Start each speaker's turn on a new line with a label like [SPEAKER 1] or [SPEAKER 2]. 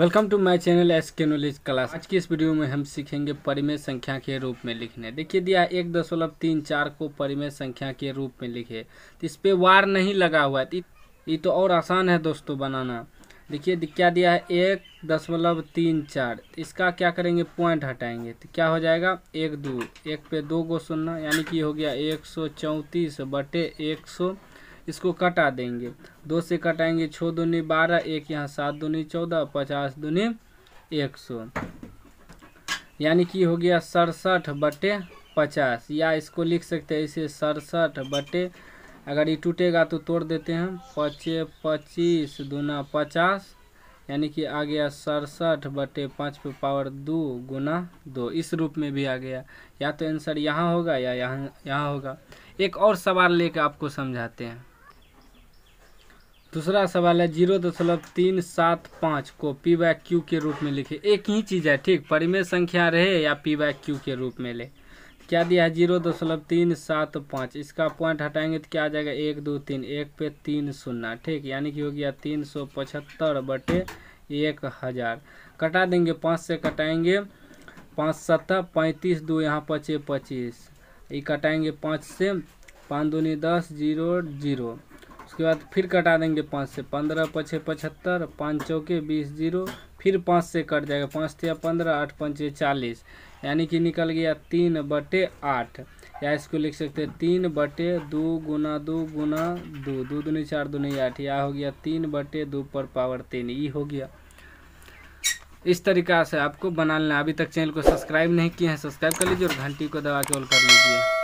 [SPEAKER 1] welcome to my channel S K knowledge class आज की इस वीडियो में हम सीखेंगे परिमेय संख्या के रूप में लिखने देखिए दिया एक दशमलव तीन चार को परिमेय संख्या के रूप में लिखे तो इस पर वार नहीं लगा हुआ है ये तो और आसान है दोस्तों बनाना देखिए क्या दिया है एक दशमलव तीन चार इसका क्या करेंगे पॉइंट हटाएंगे तो क्या हो जाएगा एक दो एक पे दो गो सुनना यानी कि हो गया एक सौ चौंतीस बटे एक सौ इसको कटा देंगे दो से कटाएंगे छः दूनी बारह एक यहाँ सात दूनी चौदह पचास दूनी एक सौ यानी कि हो गया सड़सठ बटे पचास या इसको लिख सकते हैं इसे सड़सठ बटे अगर ये टूटेगा तो तोड़ देते हैं पचे पच्चीस दूना पचास यानी कि आ गया सड़सठ बटे पाँच पे पावर दो गुना दो इस रूप में भी आ गया या तो आंसर यहाँ होगा या यहाँ यहाँ होगा एक और सवाल लेकर आपको समझाते हैं दूसरा सवाल है जीरो दशमलव तीन सात पाँच को पी बाय क्यू के रूप में लिखे एक ही चीज़ है ठीक परिमेय संख्या रहे या पी बाय क्यू के रूप में ले क्या दिया है जीरो दशमलव तीन सात पाँच इसका पॉइंट हटाएंगे तो क्या आ जाएगा एक दो तीन एक पे तीन शून्ना ठीक यानी कि हो गया तीन सौ पचहत्तर बटे एक हज़ार कटा देंगे पाँच से कटाएंगे पाँच सत्तर पैंतीस दो यहाँ पचे पच्चीस ये कटाएंगे पाँच से पाँच दूनी दस जीरो जीरो उसके बाद फिर कटा देंगे पाँच से पंद्रह पचे पचहत्तर पाँच चौके बीस जीरो फिर पाँच से कट जाएगा पाँच या पंद्रह आठ पंचे चालीस यानी कि निकल गया तीन बटे आठ या इसको लिख सकते हैं तीन बटे दो गुना दो गुना दो दो दूनी चार दूनी आठ या हो गया तीन बटे दो पर पावर तीन ये हो गया इस तरीका से आपको बना लेना अभी तक चैनल को सब्सक्राइब नहीं किए हैं सब्सक्राइब कर लीजिए और घंटी को दबा के ऑल कर लीजिए